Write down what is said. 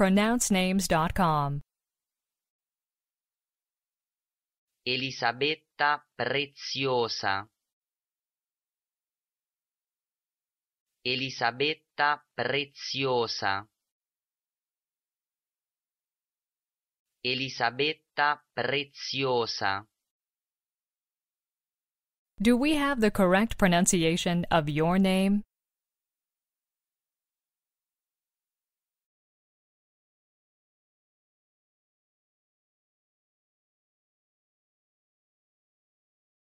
pronouncenames.com. Elisabetta Preziosa. Elisabetta Preziosa. Elisabetta Preziosa. Do we have the correct pronunciation of your name?